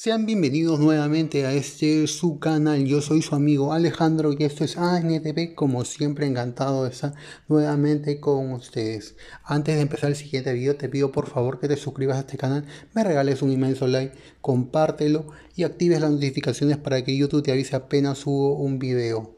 Sean bienvenidos nuevamente a este su canal. Yo soy su amigo Alejandro y esto es ANTP. Como siempre, encantado de estar nuevamente con ustedes. Antes de empezar el siguiente video, te pido por favor que te suscribas a este canal, me regales un inmenso like, compártelo y actives las notificaciones para que YouTube te avise apenas subo un video.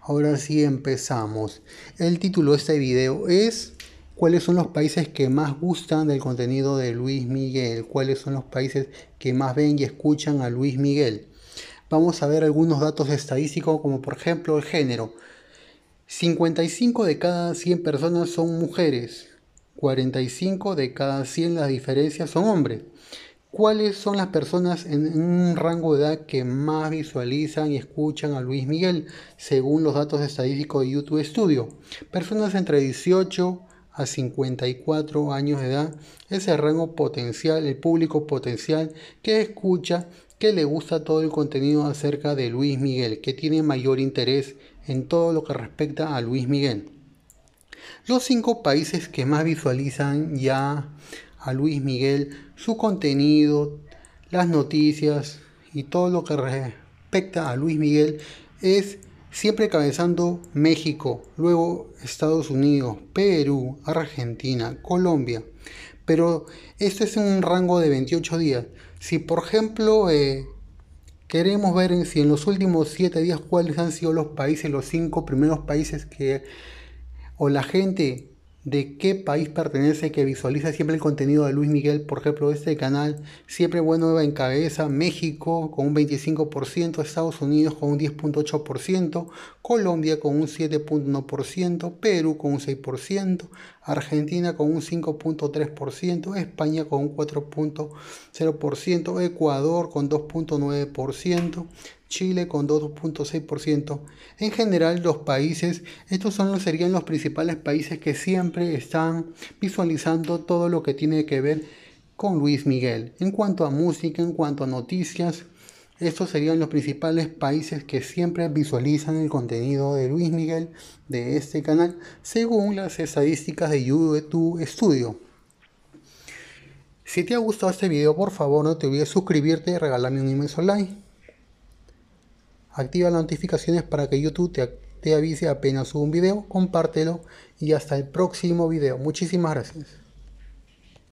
Ahora sí empezamos. El título de este video es cuáles son los países que más gustan del contenido de Luis Miguel, cuáles son los países que más ven y escuchan a Luis Miguel. Vamos a ver algunos datos estadísticos como por ejemplo el género. 55 de cada 100 personas son mujeres, 45 de cada 100 las diferencias son hombres. ¿Cuáles son las personas en un rango de edad que más visualizan y escuchan a Luis Miguel según los datos estadísticos de YouTube Studio? Personas entre 18 a 54 años de edad, ese rango potencial, el público potencial que escucha, que le gusta todo el contenido acerca de Luis Miguel, que tiene mayor interés en todo lo que respecta a Luis Miguel. Los cinco países que más visualizan ya a Luis Miguel, su contenido, las noticias y todo lo que respecta a Luis Miguel es siempre cabezando México, luego Estados Unidos, Perú, Argentina, Colombia. Pero este es un rango de 28 días. Si por ejemplo eh, queremos ver en, si en los últimos 7 días cuáles han sido los países, los cinco primeros países que o la gente de qué país pertenece que visualiza siempre el contenido de Luis Miguel. Por ejemplo, este canal, siempre bueno, cabeza, México con un 25%, Estados Unidos con un 10.8%, Colombia con un 7.1%, Perú con un 6%, Argentina con un 5.3%, España con un 4.0%, Ecuador con 2.9%, Chile con 2.6%. En general, los países, estos son, serían los principales países que siempre están visualizando todo lo que tiene que ver con Luis Miguel. En cuanto a música, en cuanto a noticias, estos serían los principales países que siempre visualizan el contenido de Luis Miguel de este canal, según las estadísticas de YouTube tu estudio. Si te ha gustado este video, por favor no te olvides suscribirte y regalarme un inmenso like. Activa las notificaciones para que YouTube te, avise apenas subo un video, compártelo y hasta el próximo video. Muchísimas gracias.